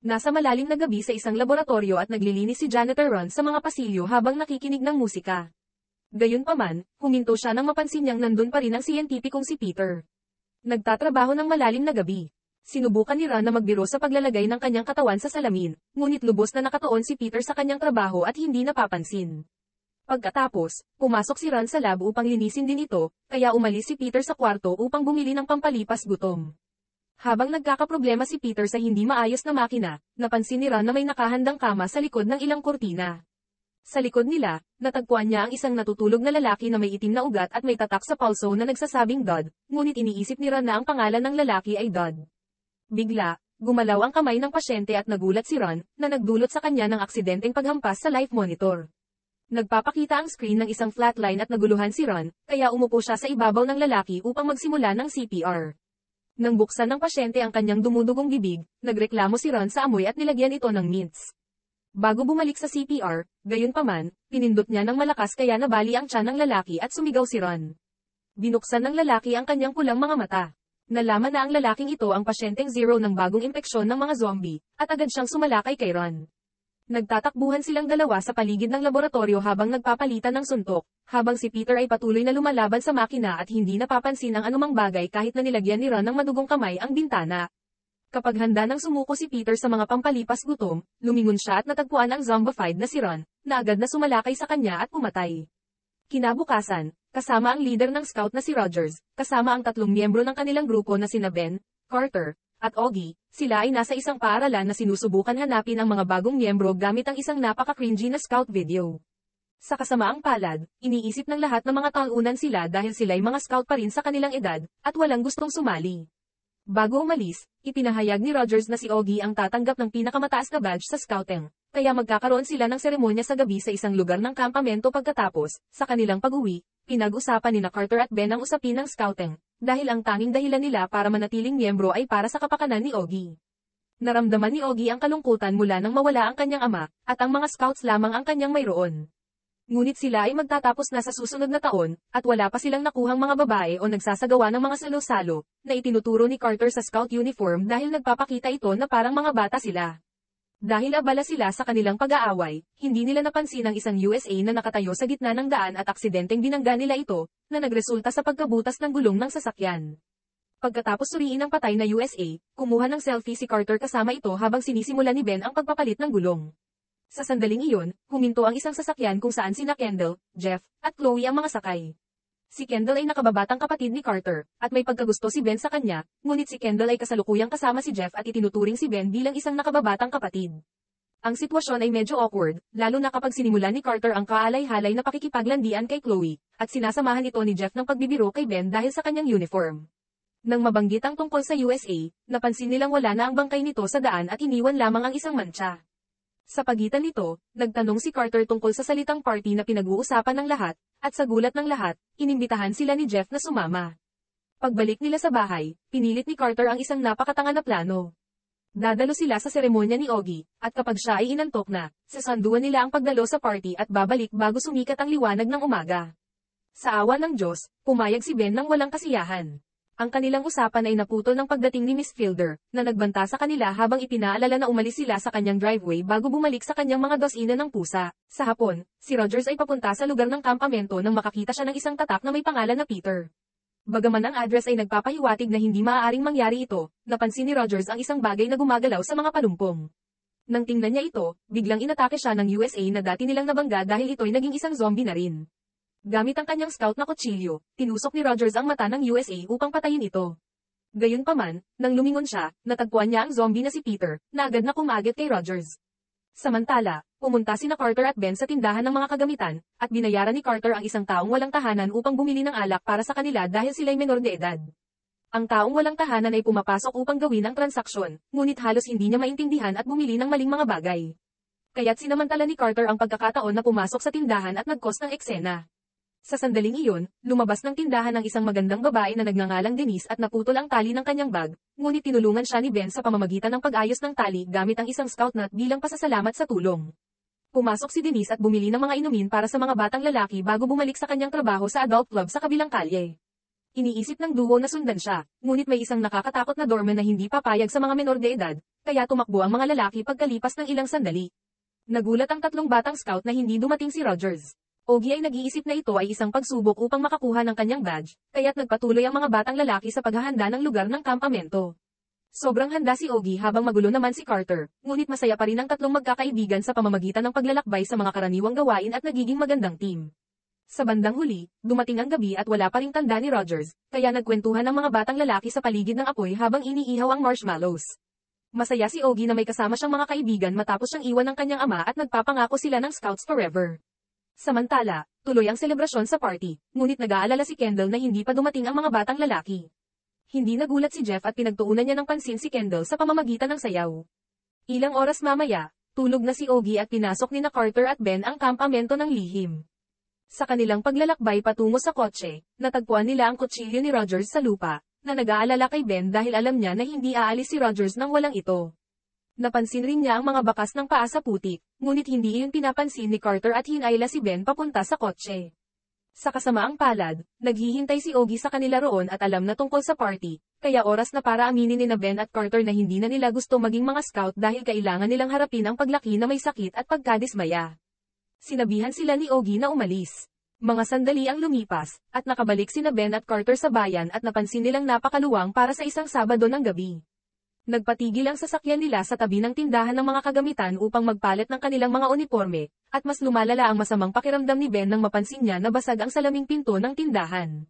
Nasa malalim na gabi sa isang laboratorio at naglilinis si Janitor Ron sa mga pasilyo habang nakikinig ng musika. Gayunpaman, huminto siya nang mapansin niyang nandun pa rin ang siyentipikong si Peter. Nagtatrabaho ng malalim na gabi. Sinubukan ni Ron na magbiro sa paglalagay ng kanyang katawan sa salamin, ngunit lubos na nakatuon si Peter sa kanyang trabaho at hindi napapansin. Pagkatapos, pumasok si Ron sa lab upang linisin din ito, kaya umalis si Peter sa kwarto upang bumili ng pampalipas gutom. Habang nagkakaproblema si Peter sa hindi maayos na makina, napansin ni Ron na may nakahandang kama sa likod ng ilang kurtina. Sa likod nila, natagpuan niya ang isang natutulog na lalaki na may itim na ugat at may tatak sa pulso na nagsasabing Dodd, ngunit iniisip ni Ron na ang pangalan ng lalaki ay Dodd. Bigla, gumalaw ang kamay ng pasyente at nagulat si Ron, na nagdulot sa kanya ng aksidenteng paghampas sa life monitor. Nagpapakita ang screen ng isang flatline at naguluhan si Ron, kaya umupo siya sa ibabaw ng lalaki upang magsimula ng CPR. Nang buksan ng pasyente ang kanyang dumudugong bibig, nagreklamo si Ron sa amoy at nilagyan ito ng mints. Bago bumalik sa CPR, gayunpaman, pinindot niya ng malakas kaya nabali ang tiyan ng lalaki at sumigaw si Ron. Binuksan ng lalaki ang kanyang pulang mga mata. Nalaman na ang lalaking ito ang pasyenteng zero ng bagong impeksyon ng mga zombie, at agad siyang sumalakay kay Ron. Nagtatakbuhan silang dalawa sa paligid ng laboratorio habang nagpapalitan ng suntok, habang si Peter ay patuloy na lumalaban sa makina at hindi napapansin ang anumang bagay kahit na nilagyan ni Ron ng madugong kamay ang bintana. Kapag handa nang sumuko si Peter sa mga pampalipas gutom, lumingon siya at natagpuan ang zombified na si Ron, na agad na sumalakay sa kanya at pumatay. Kinabukasan, kasama ang leader ng scout na si Rogers, kasama ang tatlong miyembro ng kanilang grupo na sina Ben, Carter, at Ogie, sila ay nasa isang paaralan na sinusubukan hanapin ang mga bagong miyembro gamit ang isang napaka-cringy na scout video. Sa kasamaang palad, iniisip ng lahat ng mga talunan sila dahil sila'y mga scout pa rin sa kanilang edad, at walang gustong sumali. Bago umalis, ipinahayag ni Rogers na si Ogie ang tatanggap ng pinakamataas na badge sa scouting, kaya magkakaroon sila ng seremonya sa gabi sa isang lugar ng kampamento pagkatapos, sa kanilang pag-uwi, pinag-usapan ni na Carter at Ben ang usapin ng scouting, dahil ang tanging dahilan nila para manatiling miyembro ay para sa kapakanan ni Ogi. Naramdaman ni Ogi ang kalungkutan mula nang mawala ang kanyang ama, at ang mga scouts lamang ang kanyang mayroon. Ngunit sila ay magtatapos na sa susunod na taon, at wala pa silang nakuhang mga babae o nagsasagawa ng mga salo-salo, na itinuturo ni Carter sa scout uniform dahil nagpapakita ito na parang mga bata sila. Dahil abala sila sa kanilang pag-aaway, hindi nila napansin ang isang USA na nakatayo sa gitna ng daan at aksidenteng binangga nila ito, na nagresulta sa pagkabutas ng gulong ng sasakyan. Pagkatapos suriin ang patay na USA, kumuha ng selfie si Carter kasama ito habang sinisimula ni Ben ang pagpapalit ng gulong. Sa sandaling iyon, huminto ang isang sasakyan kung saan sina Kendall, Jeff, at Chloe ang mga sakay. Si Kendall ay nakababatang kapatid ni Carter, at may pagkagusto si Ben sa kanya, ngunit si Kendall ay kasalukuyang kasama si Jeff at itinuturing si Ben bilang isang nakababatang kapatid. Ang sitwasyon ay medyo awkward, lalo na kapag sinimulan ni Carter ang kaalay-halay na pakikipaglandian kay Chloe, at sinasamahan ito ni Jeff ng pagbibiro kay Ben dahil sa kanyang uniform. Nang mabanggit ang tungkol sa USA, napansin nilang wala na ang bangkay nito sa daan at iniwan lamang ang isang mancha. Sa pagitan nito, nagtanong si Carter tungkol sa salitang party na pinag-uusapan ng lahat, at sa gulat ng lahat, inimbitahan sila ni Jeff na sumama. Pagbalik nila sa bahay, pinilit ni Carter ang isang napakatanga na plano. Dadalo sila sa seremonya ni Ogi, at kapag siya ay inantok na, sasanduan nila ang pagdalo sa party at babalik bago sumikat ang liwanag ng umaga. Sa awa ng Diyos, pumayag si Ben ng walang kasiyahan. Ang kanilang usapan ay naputol ng pagdating ni Miss Fielder, na nagbanta sa kanila habang ipinaalala na umalis sila sa kanyang driveway bago bumalik sa kanyang mga dosina ng pusa. Sa hapon, si Rogers ay papunta sa lugar ng kampamento nang makakita siya ng isang tatak na may pangalan na Peter. Bagaman ang address ay nagpapahiwatig na hindi maaaring mangyari ito, napansin ni Rogers ang isang bagay na gumagalaw sa mga palumpong. Nang tingnan niya ito, biglang inatake siya ng USA na dati nilang nabangga dahil ito'y naging isang zombie na rin. Gamit ang kanyang scout na kutsilyo, tinusok ni Rogers ang mata ng USA upang patayin ito. Gayunpaman, nang lumingon siya, natagpuan niya ang zombie na si Peter, na agad na kumagit kay Rogers. Samantala, Pumunta sina Carter at Ben sa tindahan ng mga kagamitan, at binayaran ni Carter ang isang taong walang tahanan upang bumili ng alak para sa kanila dahil sila'y menor de edad. Ang taong walang tahanan ay pumapasok upang gawin ang transaksyon, ngunit halos hindi niya maintindihan at bumili ng maling mga bagay. Kaya't sinamantala ni Carter ang pagkakataon na pumasok sa tindahan at nagkos ng eksena. Sa sandaling iyon, lumabas ng tindahan ang isang magandang babae na nagngangalang Denise at naputol ang tali ng kanyang bag, ngunit tinulungan siya ni Ben sa pamamagitan ng pag-ayos ng tali gamit ang isang scout nut bilang pasasalamat sa tulong. Pumasok si Denise at bumili ng mga inumin para sa mga batang lalaki bago bumalik sa kanyang trabaho sa adult club sa kabilang kalye. Iniisip ng duo na sundan siya, ngunit may isang nakakatakot na doorman na hindi papayag sa mga menor de edad, kaya tumakbo ang mga lalaki pagkalipas ng ilang sandali. Nagulat ang tatlong batang scout na hindi dumating si Rogers. Ogie ay nag-iisip na ito ay isang pagsubok upang makakuha ng kanyang badge, kaya't nagpatuloy ang mga batang lalaki sa paghahanda ng lugar ng kampamento. Sobrang handa si Ogie habang magulo naman si Carter, ngunit masaya pa rin ang tatlong magkakaibigan sa pamamagitan ng paglalakbay sa mga karaniwang gawain at nagiging magandang team. Sa bandang huli, dumating ang gabi at wala pa ring tanda ni Rogers, kaya nagkwentuhan ang mga batang lalaki sa paligid ng apoy habang iniihaw ang marshmallows. Masaya si Ogie na may kasama siyang mga kaibigan matapos siyang iwan ng kanyang ama at nagpapangako sila ng Scouts Forever. Samantala, tuloy ang selebrasyon sa party, ngunit nag-aalala si Kendall na hindi pa dumating ang mga batang lalaki. Hindi nagulat si Jeff at pinagtuunan niya ng pansin si Kendall sa pamamagitan ng sayaw. Ilang oras mamaya, tulog na si Ogie at pinasok ni na Carter at Ben ang kampamento ng lihim. Sa kanilang paglalakbay patungo sa kotse, natagpuan nila ang kutsilyo ni Rogers sa lupa, na nag-aalala kay Ben dahil alam niya na hindi aalis si Rogers nang walang ito. Napansin rin niya ang mga bakas ng paa sa putik, ngunit hindi iyon pinapansin ni Carter at hinayla si Ben papunta sa kotse. Sa kasamaang palad, naghihintay si Ogie sa kanila roon at alam na tungkol sa party, kaya oras na para aminin ni na Ben at Carter na hindi na nila gusto maging mga scout dahil kailangan nilang harapin ang paglaki na may sakit at pagkadismaya. Sinabihan sila ni Ogie na umalis. Mga sandali ang lumipas, at nakabalik si na Ben at Carter sa bayan at napansin nilang napakaluwang para sa isang Sabado ng gabi. Nagpatigil ang sasakyan nila sa tabi ng tindahan ng mga kagamitan upang magpalit ng kanilang mga uniforme, at mas lumalala ang masamang pakiramdam ni Ben nang mapansin niya na basag ang salaming pinto ng tindahan.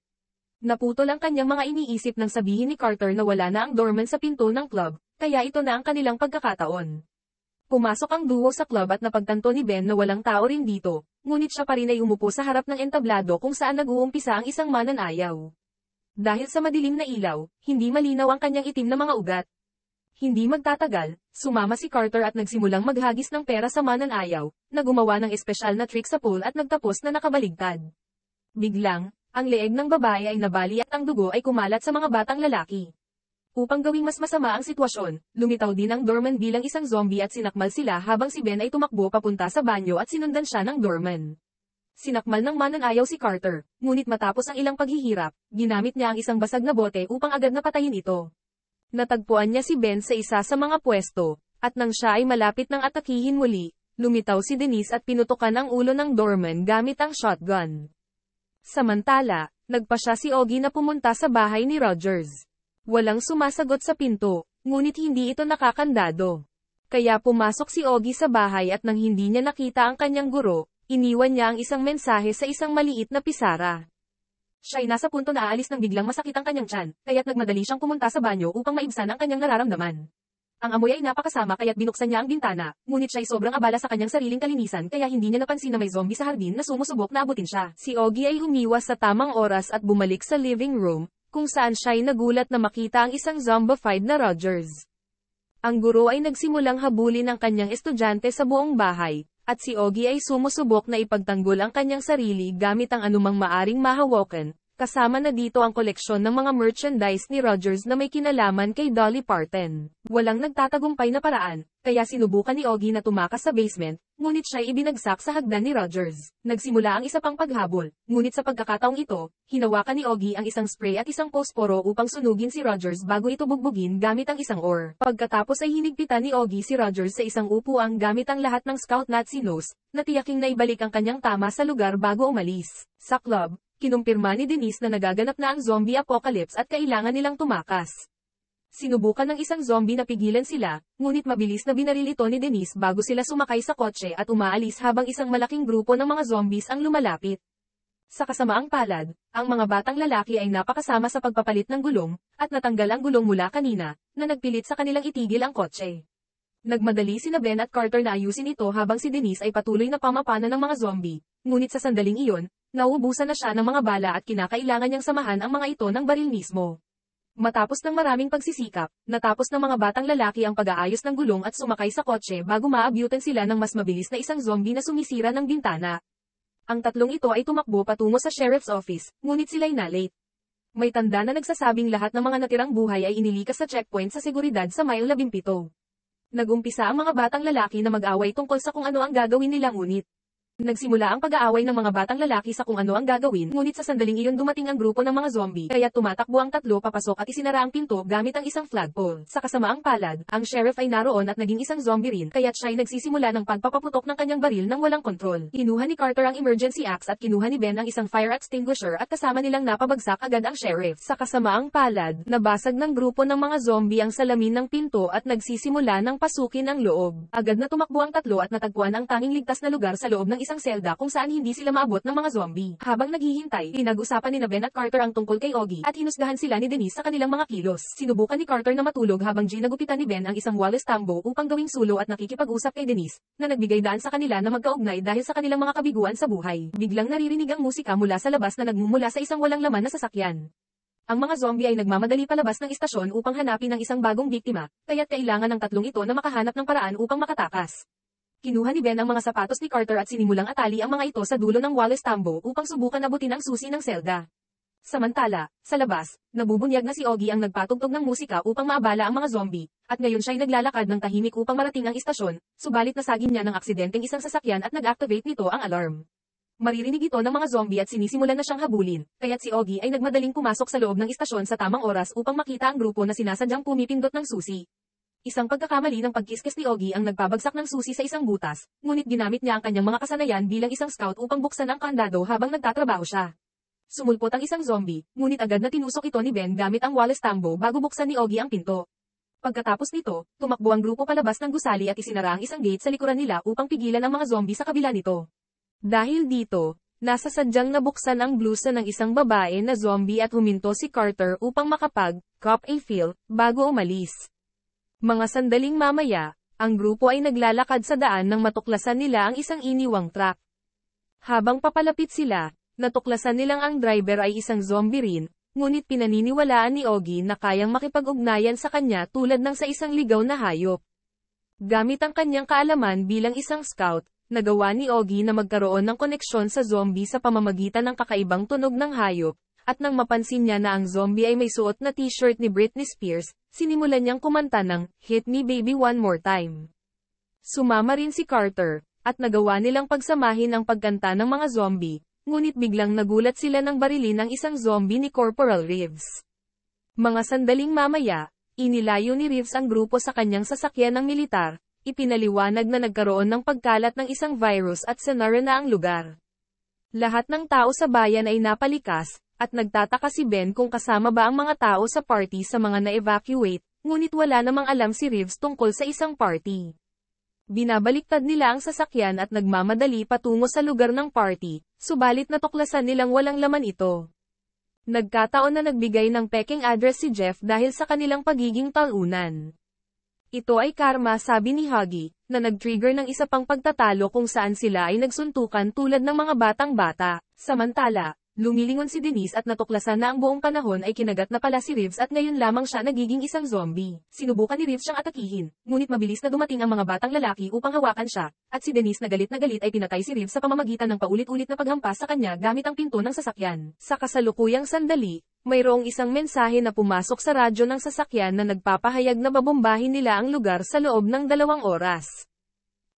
Naputol ang kanyang mga iniisip nang sabihin ni Carter na wala na ang doorman sa pinto ng club, kaya ito na ang kanilang pagkakataon. Pumasok ang duo sa club at napagtanto ni Ben na walang tao rin dito, ngunit siya pa rin ay umupo sa harap ng entablado kung saan nag-uumpisa ang isang mananayaw. Dahil sa madilim na ilaw, hindi malinaw ang kanyang itim na mga ugat, hindi magtatagal, sumama si Carter at nagsimulang maghagis ng pera sa mananayaw, na gumawa ng espesyal na trick sa pool at nagtapos na nakabaligtad. Biglang, ang leeg ng babae ay nabali at ang dugo ay kumalat sa mga batang lalaki. Upang gawing mas masama ang sitwasyon, lumitaw din ang Dorman bilang isang zombie at sinakmal sila habang si Ben ay tumakbo papunta sa banyo at sinundan siya ng Dorman. Sinakmal ng mananayaw si Carter, ngunit matapos ang ilang paghihirap, ginamit niya ang isang basag na bote upang agad na patayin ito. Natagpuan niya si Ben sa isa sa mga pwesto, at nang siya ay malapit ng atakihin muli, lumitaw si Denise at pinutukan ang ulo ng doorman gamit ang shotgun. Samantala, nagpa siya si Ogie na pumunta sa bahay ni Rogers. Walang sumasagot sa pinto, ngunit hindi ito nakakandado. Kaya pumasok si Ogie sa bahay at nang hindi niya nakita ang kanyang guro, iniwan niya ang isang mensahe sa isang maliit na pisara. Siya nasa punto na aalis nang biglang masakit ang kanyang tiyan, kaya't nagmadali siyang pumunta sa banyo upang maibsan ang kanyang nararamdaman. Ang amoy ay napakasama kaya't binuksan niya ang bintana, ngunit siya ay sobrang abala sa kanyang sariling kalinisan kaya hindi niya napansin na may zombie sa hardin na sumusubok na abutin siya. Si Ogie ay humiwas sa tamang oras at bumalik sa living room, kung saan siya ay nagulat na makita ang isang zombified na Rogers. Ang guro ay nagsimulang habulin ang kanyang estudyante sa buong bahay, at si Ogie ay sumusubok na ipagtanggol ang kanyang sarili gamit ang anumang maaring mahawakan, Kasama na dito ang koleksyon ng mga merchandise ni Rogers na may kinalaman kay Dolly Parton. Walang nagtatagumpay na paraan, kaya sinubukan ni Ogie na tumakas sa basement, ngunit siya'y ibinagsak sa hagdan ni Rogers. Nagsimula ang isa pang paghabol, ngunit sa pagkakataong ito, hinawakan ni Ogie ang isang spray at isang posporo upang sunugin si Rogers bago ito bugbugin gamit ang isang oar. Pagkatapos ay hinigpitan ni Ogie si Rogers sa isang upuang gamit ang lahat ng scout Nazi nose, na tiyaking naibalik ang kanyang tama sa lugar bago umalis. Sa club, kinumpirma ni Denise na nagaganap na ang zombie apocalypse at kailangan nilang tumakas. Sinubukan ng isang zombie na pigilan sila, ngunit mabilis na binaril ito ni Denise bago sila sumakay sa kotse at umaalis habang isang malaking grupo ng mga zombies ang lumalapit. Sa kasamaang palad, ang mga batang lalaki ay napakasama sa pagpapalit ng gulong, at natanggal ang gulong mula kanina, na nagpilit sa kanilang itigil ang kotse. Nagmadali sina Ben at Carter na ayusin ito habang si Denise ay patuloy na pamapana ng mga zombie, ngunit sa sandaling iyon, Nauubusan na siya ng mga bala at kinakailangan niyang samahan ang mga ito ng baril mismo. Matapos ng maraming pagsisikap, natapos ng mga batang lalaki ang pag-aayos ng gulong at sumakay sa kotse bago maabyutan sila ng mas mabilis na isang zombie na sumisira ng bintana. Ang tatlong ito ay tumakbo patungo sa sheriff's office, ngunit sila'y na late. May tanda na nagsasabing lahat ng mga natirang buhay ay inilikas sa checkpoint sa seguridad sa mile 17. Nagumpisa ang mga batang lalaki na mag-away tungkol sa kung ano ang gagawin nila ngunit, Nagsimula ang pag-aaway ng mga batang lalaki sa kung ano ang gagawin, ngunit sa sandaling iyon dumating ang grupo ng mga zombie, kaya tumatakbo ang tatlo papasok at isinara ang pinto gamit ang isang flagpole. Sa kasamaang palad, ang sheriff ay naroon at naging isang zombie rin, kaya siya'y nagsisimula ng pagpapaputok ng kanyang baril nang walang kontrol. Kinuha ni Carter ang emergency axe at kinuha ni Ben ang isang fire extinguisher at kasama nilang napabagsak agad ang sheriff. Sa kasamaang palad, nabasag ng grupo ng mga zombie ang salamin ng pinto at nagsisimula ng pasukin ang loob. Agad na tumakbo ang tatlo at natagpuan ang tanging ligtas na lugar sa loob ng isang isang selda kung saan hindi sila maabot ng mga zombie. Habang naghihintay, pinag-usapan ni na Ben at Carter ang tungkol kay Oggy, at hinusgahan sila ni Denise sa kanilang mga kilos. Sinubukan ni Carter na matulog habang ginagupitan ni Ben ang isang Wallace Tambo upang gawing sulo at nakikipag-usap kay Denise, na nagbigay daan sa kanila na magkaugnay dahil sa kanilang mga kabiguan sa buhay. Biglang naririnig ang musika mula sa labas na nagmumula sa isang walang laman na sasakyan. Ang mga zombie ay nagmamadali palabas ng istasyon upang hanapin ang isang bagong biktima, kaya't kailangan ng tatlong ito na makahanap ng paraan upang makatakas. Kinuha ni Ben ang mga sapatos ni Carter at sinimulang atali ang mga ito sa dulo ng Wallace Tambo upang subukan abutin ang susi ng selda. Samantala, sa labas, nabubunyag na si Ogie ang nagpatugtog ng musika upang maabala ang mga zombie, at ngayon siya'y naglalakad ng tahimik upang marating ang istasyon, subalit nasagin niya ng aksidenteng isang sasakyan at nag-activate nito ang alarm. Maririnig ito ng mga zombie at sinisimulan na siyang habulin, kaya't si Ogie ay nagmadaling pumasok sa loob ng istasyon sa tamang oras upang makita ang grupo na sinasadyang pumipindot ng susi. Isang pagkakamali ng pagkiskis ni Ogie ang nagpabagsak ng susi sa isang butas, ngunit ginamit niya ang kanyang mga kasanayan bilang isang scout upang buksan ang kandado habang nagtatrabaho siya. Sumulpot ang isang zombie, ngunit agad na tinusok ito ni Ben gamit ang Wallace Tambo bago buksan ni Ogie ang pinto. Pagkatapos nito, tumakbo ang grupo palabas ng gusali at isinara ang isang gate sa likuran nila upang pigilan ang mga zombie sa kabila nito. Dahil dito, nasa sadyang nabuksan ang blusa ng isang babae na zombie at huminto si Carter upang makapag, cop a feel, bago umalis. Mga sandaling mamaya, ang grupo ay naglalakad sa daan nang matuklasan nila ang isang iniwang truck. Habang papalapit sila, natuklasan nilang ang driver ay isang zombie rin, ngunit pinaniniwalaan ni Ogi na kayang makipag-ugnayan sa kanya tulad ng sa isang ligaw na hayop. Gamit ang kanyang kaalaman bilang isang scout, nagawa ni Ogi na magkaroon ng koneksyon sa zombie sa pamamagitan ng kakaibang tunog ng hayop, at nang mapansin niya na ang zombie ay may suot na t-shirt ni Britney Spears, sinimulan niyang kumanta ng Hit Me Baby One More Time. Sumama rin si Carter, at nagawa nilang pagsamahin ang pagkanta ng mga zombie, ngunit biglang nagulat sila ng barilin ng isang zombie ni Corporal Reeves. Mga sandaling mamaya, inilayo ni Reeves ang grupo sa kanyang sasakyan ng militar, ipinaliwanag na nagkaroon ng pagkalat ng isang virus at senara na ang lugar. Lahat ng tao sa bayan ay napalikas, at nagtataka si Ben kung kasama ba ang mga tao sa party sa mga na-evacuate, ngunit wala namang alam si Reeves tungkol sa isang party. Binabaliktad nila ang sasakyan at nagmamadali patungo sa lugar ng party, subalit natuklasan nilang walang laman ito. Nagkataon na nagbigay ng peking address si Jeff dahil sa kanilang pagiging talunan. Ito ay karma sabi ni Huggy, na nag-trigger ng isa pang pagtatalo kung saan sila ay nagsuntukan tulad ng mga batang bata. Samantala, Lumilingon si Denise at natuklasan na ang buong panahon ay kinagat na pala si Reeves at ngayon lamang siya nagiging isang zombie. Sinubukan ni Reeves siyang atakihin, ngunit mabilis na dumating ang mga batang lalaki upang hawakan siya, at si Denise na galit na galit ay pinatay si Reeves sa pamamagitan ng paulit-ulit na paghampas sa kanya gamit ang pinto ng sasakyan. Sa kasalukuyang sandali, mayroong isang mensahe na pumasok sa radyo ng sasakyan na nagpapahayag na babombahin nila ang lugar sa loob ng dalawang oras.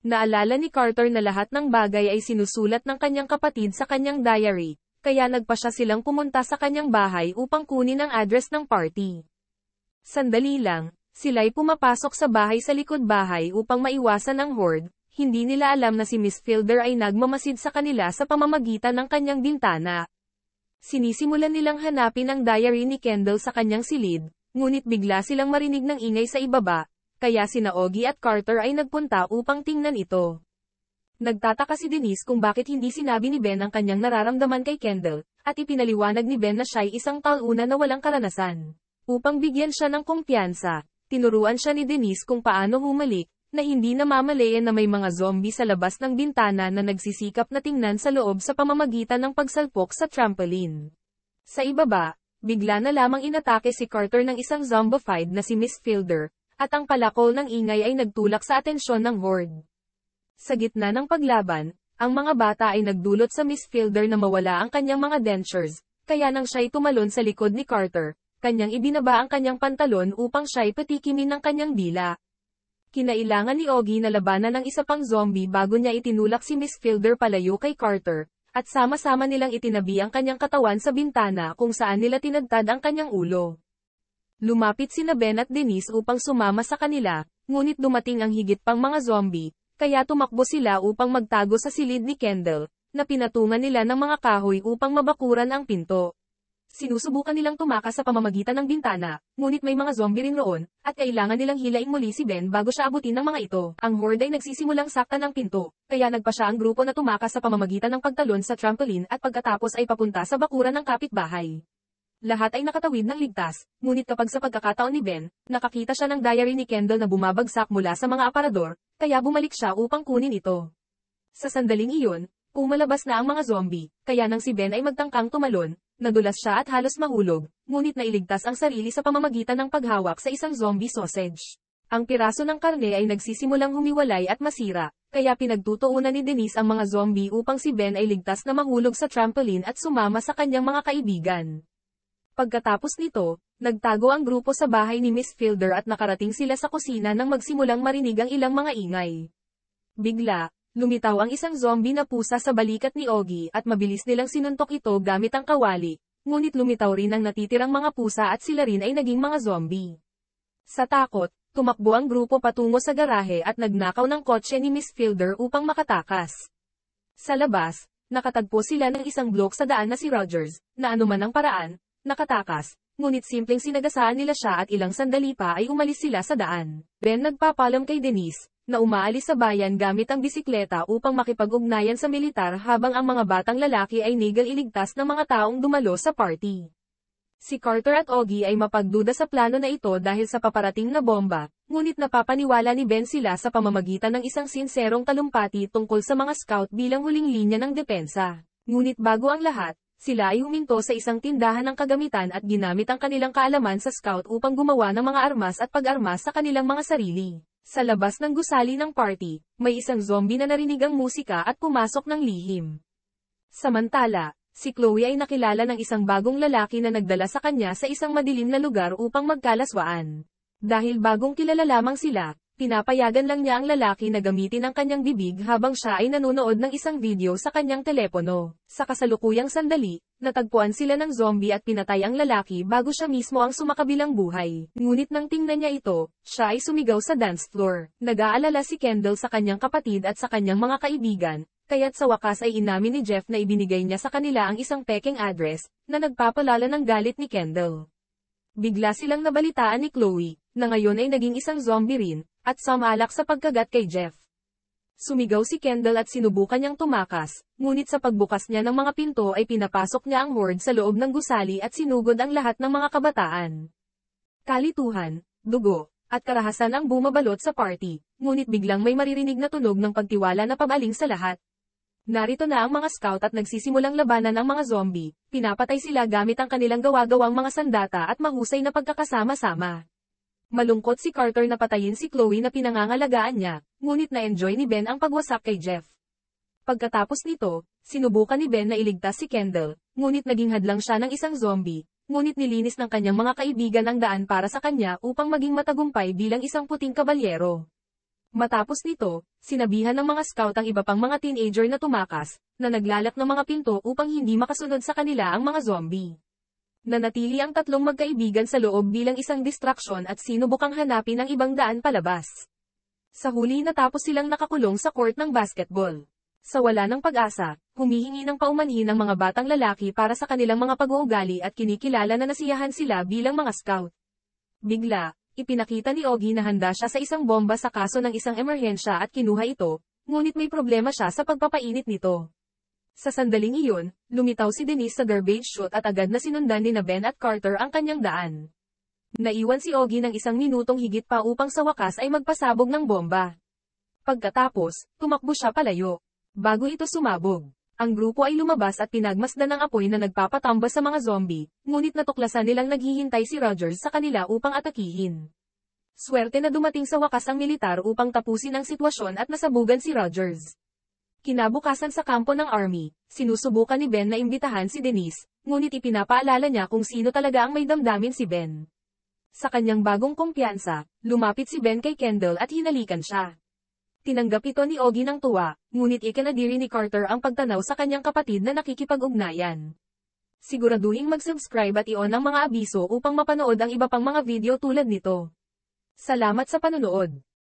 Naalala ni Carter na lahat ng bagay ay sinusulat ng kanyang kapatid sa kanyang diary, kaya nagpa siya silang pumunta sa kanyang bahay upang kunin ang address ng party. Sandali lang, sila'y pumapasok sa bahay sa likod bahay upang maiwasan ang horde, hindi nila alam na si Miss Fielder ay nagmamasid sa kanila sa pamamagitan ng kanyang bintana. Sinisimulan nilang hanapin ang diary ni Kendall sa kanyang silid, ngunit bigla silang marinig ng ingay sa ibaba, kaya sina Ogie at Carter ay nagpunta upang tingnan ito. Nagtataka si Denise kung bakit hindi sinabi ni Ben ang kanyang nararamdaman kay Kendall, at ipinaliwanag ni Ben na siya'y isang taluna na walang karanasan. Upang bigyan siya ng kumpiyansa, tinuruan siya ni Denise kung paano humalik, na hindi namamalayan na may mga zombie sa labas ng bintana na nagsisikap na tingnan sa loob sa pamamagitan ng pagsalpok sa trampoline. Sa ibaba, bigla na lamang inatake si Carter ng isang zombified na si Miss Fielder, at ang palakol ng ingay ay nagtulak sa atensyon ng horde. Sa gitna ng paglaban, ang mga bata ay nagdulot sa Miss Fielder na mawala ang kanyang mga dentures, kaya nang siya'y tumalon sa likod ni Carter, kanyang ibinaba ang kanyang pantalon upang siya'y patikimin ng kanyang dila. Kinailangan ni Ogie na labanan ng isa pang zombie bago niya itinulak si Miss Fielder palayo kay Carter, at sama-sama nilang itinabi ang kanyang katawan sa bintana kung saan nila tinagtad ang kanyang ulo. Lumapit sina Ben at Denise upang sumama sa kanila, ngunit dumating ang higit pang mga zombie, kaya tumakbo sila upang magtago sa silid ni Kendall, na pinatungan nila ng mga kahoy upang mabakuran ang pinto. Sinusubukan nilang tumakas sa pamamagitan ng bintana, ngunit may mga zombie rin roon, at kailangan nilang hilain muli si Ben bago siya abutin ng mga ito. Ang horde ay nagsisimulang saktan ng pinto, kaya nagpa siya ang grupo na tumakas sa pamamagitan ng pagtalon sa trampoline at pagkatapos ay papunta sa bakuran ng kapitbahay. Lahat ay nakatawid ng ligtas, ngunit kapag sa pagkakataon ni Ben, nakakita siya ng diary ni Kendall na bumabagsak mula sa mga aparador, kaya bumalik siya upang kunin ito. Sa sandaling iyon, Pumalabas na ang mga zombie, kaya nang si Ben ay magtangkang tumalon, nadulas siya at halos mahulog, ngunit nailigtas ang sarili sa pamamagitan ng paghawak sa isang zombie sausage. Ang piraso ng karne ay nagsisimulang humiwalay at masira, kaya pinagtutuunan ni Denise ang mga zombie upang si Ben ay ligtas na mahulog sa trampoline at sumama sa kanyang mga kaibigan. Pagkatapos nito, nagtago ang grupo sa bahay ni Miss Fielder at nakarating sila sa kusina nang magsimulang marinig ang ilang mga ingay. Bigla, lumitaw ang isang zombie na pusa sa balikat ni Ogi at mabilis nilang sinuntok ito gamit ang kawali, ngunit lumitaw rin ang natitirang mga pusa at sila rin ay naging mga zombie. Sa takot, tumakbo ang grupo patungo sa garahe at nagnakaw ng kotse ni Miss Fielder upang makatakas. Sa labas, nakatagpo sila ng isang bloke sa daan na si Rogers, na anuman ang paraan, Nakatakas, ngunit simpleng sinagasaan nila siya at ilang sandali pa ay umalis sila sa daan. Ben nagpapalam kay Denise, na umaalis sa bayan gamit ang bisikleta upang makipag-ugnayan sa militar habang ang mga batang lalaki ay nigal iligtas ng mga taong dumalo sa party. Si Carter at Ogie ay mapagduda sa plano na ito dahil sa paparating na bomba, ngunit napapaniwala ni Ben sila sa pamamagitan ng isang sinserong talumpati tungkol sa mga scout bilang huling linya ng depensa. Ngunit bago ang lahat, sila ay huminto sa isang tindahan ng kagamitan at ginamit ang kanilang kaalaman sa scout upang gumawa ng mga armas at pag-armas sa kanilang mga sarili. Sa labas ng gusali ng party, may isang zombie na narinig ang musika at pumasok ng lihim. Samantala, si Chloe ay nakilala ng isang bagong lalaki na nagdala sa kanya sa isang madilim na lugar upang magkalaswaan. Dahil bagong kilala lamang sila, Pinapayagan lang niya ang lalaki na gamitin ang kanyang bibig habang siya ay nanonood ng isang video sa kanyang telepono. Sa kasalukuyang sandali, natagpuan sila ng zombie at pinatay ang lalaki bago siya mismo ang sumakabilang buhay. Ngunit nang tingnan niya ito, siya ay sumigaw sa dance floor. Nag-aalala si Kendall sa kanyang kapatid at sa kanyang mga kaibigan, kaya't sa wakas ay inamin ni Jeff na ibinigay niya sa kanila ang isang peking address, na nagpapalala ng galit ni Kendall. Bigla silang nabalitaan ni Chloe, na ngayon ay naging isang zombie rin, at samalak sa pagkagat kay Jeff. Sumigaw si Kendall at sinubukan niyang tumakas, ngunit sa pagbukas niya ng mga pinto ay pinapasok niya ang ward sa loob ng gusali at sinugod ang lahat ng mga kabataan. Kalituhan, dugo, at karahasan ang bumabalot sa party, ngunit biglang may maririnig na tunog ng pagtiwala na pabaling sa lahat. Narito na ang mga scout at nagsisimulang labanan ang mga zombie, pinapatay sila gamit ang kanilang gawa-gawang mga sandata at mahusay na pagkakasama-sama malungkot si Carter na patayin si Chloe na pinangangalagaan niya, ngunit na-enjoy ni Ben ang pag pagwasap kay Jeff. Pagkatapos nito, sinubukan ni Ben na iligtas si Kendall, ngunit naging hadlang siya ng isang zombie, ngunit nilinis ng kanyang mga kaibigan ang daan para sa kanya upang maging matagumpay bilang isang puting kabalyero. Matapos nito, sinabihan ng mga scout ang iba pang mga teenager na tumakas, na naglalak ng mga pinto upang hindi makasunod sa kanila ang mga zombie. Nanatili ang tatlong magkaibigan sa loob bilang isang distraksyon at sinubukang hanapin ang ibang daan palabas. Sa huli natapos silang nakakulong sa court ng basketball. Sa wala ng pag-asa, humihingi ng paumanhin ang mga batang lalaki para sa kanilang mga pag-uugali at kinikilala na nasiyahan sila bilang mga scout. Bigla, ipinakita ni Ogi na handa siya sa isang bomba sa kaso ng isang emerhensya at kinuha ito, ngunit may problema siya sa pagpapainit nito. Sa sandaling iyon, lumitaw si Denise sa garbage chute at agad na sinundan ni na Ben at Carter ang kanyang daan. Naiwan si Ogie ng isang minutong higit pa upang sa wakas ay magpasabog ng bomba. Pagkatapos, tumakbo siya palayo. Bago ito sumabog, ang grupo ay lumabas at pinagmasdan ng apoy na nagpapatamba sa mga zombie, ngunit natuklasan nilang naghihintay si Rogers sa kanila upang atakihin. Swerte na dumating sa wakas ang militar upang tapusin ang sitwasyon at nasabugan si Rogers. Kinabukasan sa kampo ng army, sinusubukan ni Ben na imbitahan si Denise, ngunit ipinapaalala niya kung sino talaga ang may damdamin si Ben. Sa kanyang bagong kumpiyansa, lumapit si Ben kay Kendall at hinalikan siya. Tinanggap ito ni Ogie ng tuwa, ngunit ikanadiri ni Carter ang pagtanaw sa kanyang kapatid na nakikipag-ugnayan. Siguraduhin mag-subscribe at i-on ang mga abiso upang mapanood ang iba pang mga video tulad nito. Salamat sa panonood.